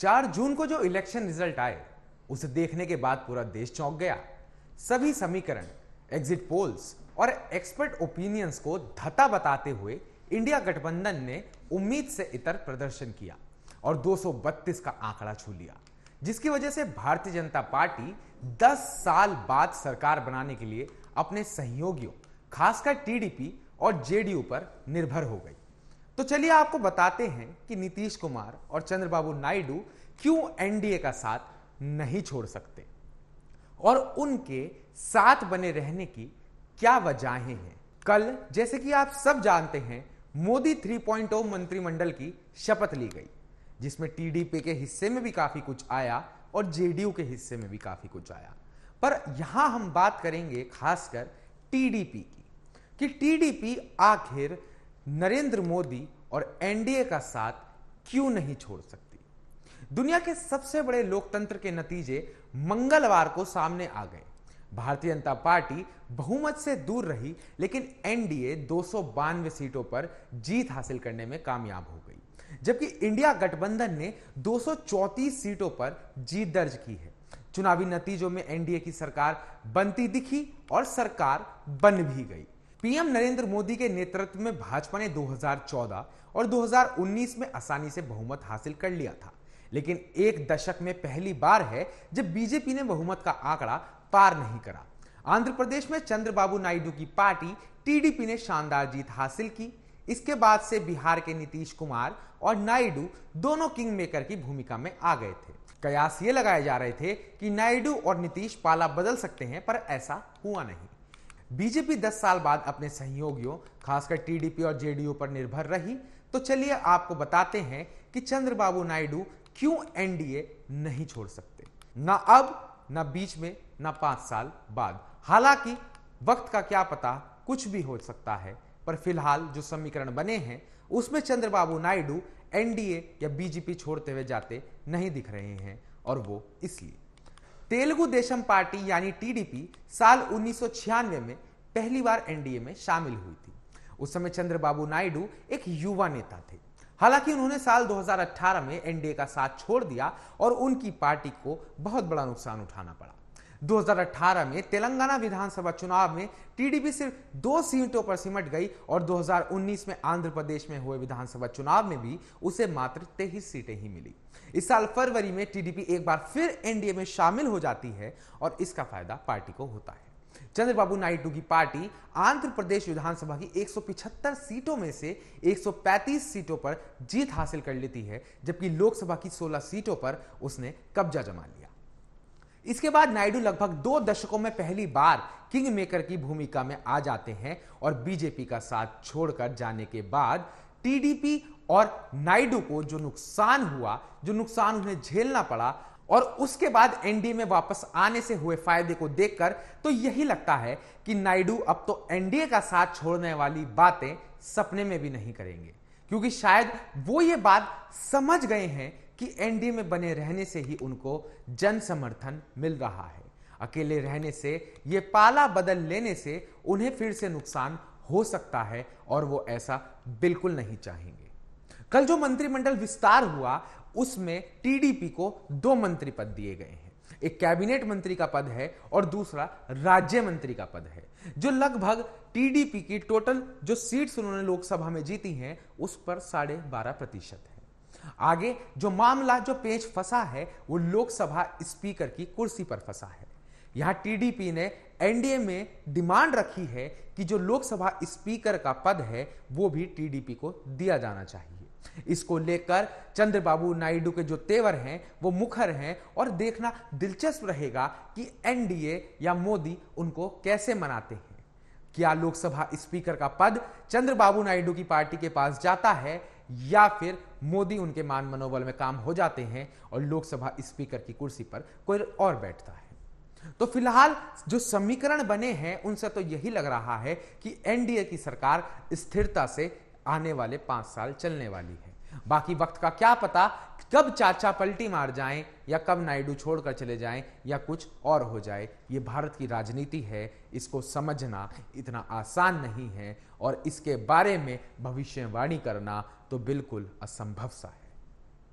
चार जून को जो इलेक्शन रिजल्ट आए उसे देखने के बाद पूरा देश चौंक गया सभी समीकरण एग्जिट पोल्स और एक्सपर्ट ओपिनियंस को धता बताते हुए इंडिया गठबंधन ने उम्मीद से इतर प्रदर्शन किया और 232 का आंकड़ा छू लिया जिसकी वजह से भारतीय जनता पार्टी 10 साल बाद सरकार बनाने के लिए अपने सहयोगियों खासकर टीडीपी और जेडीयू पर निर्भर हो गई तो चलिए आपको बताते हैं कि नीतीश कुमार और चंद्रबाबू नायडू क्यों एनडीए का साथ नहीं छोड़ सकते और उनके साथ बने रहने की क्या वजहें हैं कल जैसे कि आप सब जानते हैं मोदी 3.0 मंत्रिमंडल की शपथ ली गई जिसमें टीडीपी के हिस्से में भी काफी कुछ आया और जेडीयू के हिस्से में भी काफी कुछ आया पर यहां हम बात करेंगे खासकर टीडीपी की कि टीडीपी आखिर नरेंद्र मोदी और एनडीए का साथ क्यों नहीं छोड़ सकती दुनिया के सबसे बड़े लोकतंत्र के नतीजे मंगलवार को सामने आ गए भारतीय जनता पार्टी बहुमत से दूर रही लेकिन एनडीए दो सीटों पर जीत हासिल करने में कामयाब हो गई जबकि इंडिया गठबंधन ने दो सीटों पर जीत दर्ज की है चुनावी नतीजों में एनडीए की सरकार बनती दिखी और सरकार बन भी गई पीएम नरेंद्र मोदी के नेतृत्व में भाजपा ने 2014 और 2019 में आसानी से बहुमत हासिल कर लिया था लेकिन एक दशक में पहली बार है जब बीजेपी ने बहुमत का आंकड़ा पार नहीं करा आंध्र प्रदेश में चंद्रबाबू नायडू की पार्टी टीडीपी ने शानदार जीत हासिल की इसके बाद से बिहार के नीतीश कुमार और नायडू दोनों किंग मेकर की भूमिका में आ गए थे कयास ये लगाए जा रहे थे कि नायडू और नीतीश पाला बदल सकते हैं पर ऐसा हुआ नहीं बीजेपी 10 साल बाद अपने सहयोगियों खासकर टीडीपी और जेडीयू पर निर्भर रही तो चलिए आपको बताते हैं कि चंद्रबाबू नायडू क्यों एनडीए नहीं छोड़ सकते ना अब ना बीच में ना पांच साल बाद हालांकि वक्त का क्या पता कुछ भी हो सकता है पर फिलहाल जो समीकरण बने हैं उसमें चंद्रबाबू नायडू एनडीए या बीजेपी छोड़ते हुए जाते नहीं दिख रहे हैं और वो इसलिए तेलुगु देशम पार्टी यानी टीडीपी साल उन्नीस में पहली बार एनडीए में शामिल हुई थी उस समय चंद्रबाबू नायडू एक युवा नेता थे हालांकि उन्होंने साल 2018 में एनडीए का साथ छोड़ दिया और उनकी पार्टी को बहुत बड़ा नुकसान उठाना पड़ा 2018 में तेलंगाना विधानसभा चुनाव में टीडीपी सिर्फ दो सीटों पर सिमट गई और 2019 में आंध्र प्रदेश में हुए विधानसभा चुनाव में भी उसे मात्र तेईस सीटें ही मिली इस साल फरवरी में टीडीपी एक बार फिर एनडीए में शामिल हो जाती है और इसका फायदा पार्टी को होता है चंद्रबाबू नायडू की पार्टी आंध्र प्रदेश विधानसभा की 175 सीटों में से 135 सीटों पर जीत हासिल कर लेती है जबकि लोकसभा की 16 सीटों पर उसने कब्जा जमा लिया इसके बाद नायडू लगभग दो दशकों में पहली बार किंग मेकर की भूमिका में आ जाते हैं और बीजेपी का साथ छोड़कर जाने के बाद टीडीपी और नायडू को जो नुकसान हुआ जो नुकसान उन्हें झेलना पड़ा और उसके बाद एनडीए में वापस आने से हुए फायदे को देखकर तो यही लगता है कि नायडू अब तो एनडीए का साथ छोड़ने वाली बातें सपने में भी नहीं करेंगे क्योंकि शायद वो ये बात समझ गए हैं कि एनडीए में बने रहने से ही उनको जन समर्थन मिल रहा है अकेले रहने से ये पाला बदल लेने से उन्हें फिर से नुकसान हो सकता है और वो ऐसा बिल्कुल नहीं चाहेंगे कल जो मंत्रिमंडल विस्तार हुआ उसमें टीडीपी को दो मंत्री पद दिए गए हैं एक कैबिनेट मंत्री का पद है और दूसरा राज्य मंत्री का पद है जो लगभग टीडीपी की टोटल जो सीट्स उन्होंने लोकसभा में जीती हैं उस पर साढ़े बारह प्रतिशत है आगे जो मामला जो पेच फंसा है वो लोकसभा स्पीकर की कुर्सी पर फंसा है यहां टीडीपी ने एनडीए में डिमांड रखी है कि जो लोकसभा स्पीकर का पद है वो भी टीडीपी को दिया जाना चाहिए इसको लेकर चंद्रबाबू नायडू के जो तेवर हैं वो मुखर हैं और देखना दिलचस्प रहेगा कि एनडीए या मोदी उनको कैसे मनाते हैं क्या लोकसभा स्पीकर का पद चंद्रबाबू नायडू की पार्टी के पास जाता है या फिर मोदी उनके मान मनोबल में काम हो जाते हैं और लोकसभा स्पीकर की कुर्सी पर कोई और बैठता है तो फिलहाल जो समीकरण बने हैं उनसे तो यही लग रहा है कि एनडीए की सरकार स्थिरता से आने वाले पांच साल चलने वाली है बाकी वक्त का क्या पता कब चाचा पलटी मार जाएं या कब नायडू छोड़कर चले जाएं या कुछ और हो जाए ये भारत की राजनीति है इसको समझना इतना आसान नहीं है और इसके बारे में भविष्यवाणी करना तो बिल्कुल असंभव सा है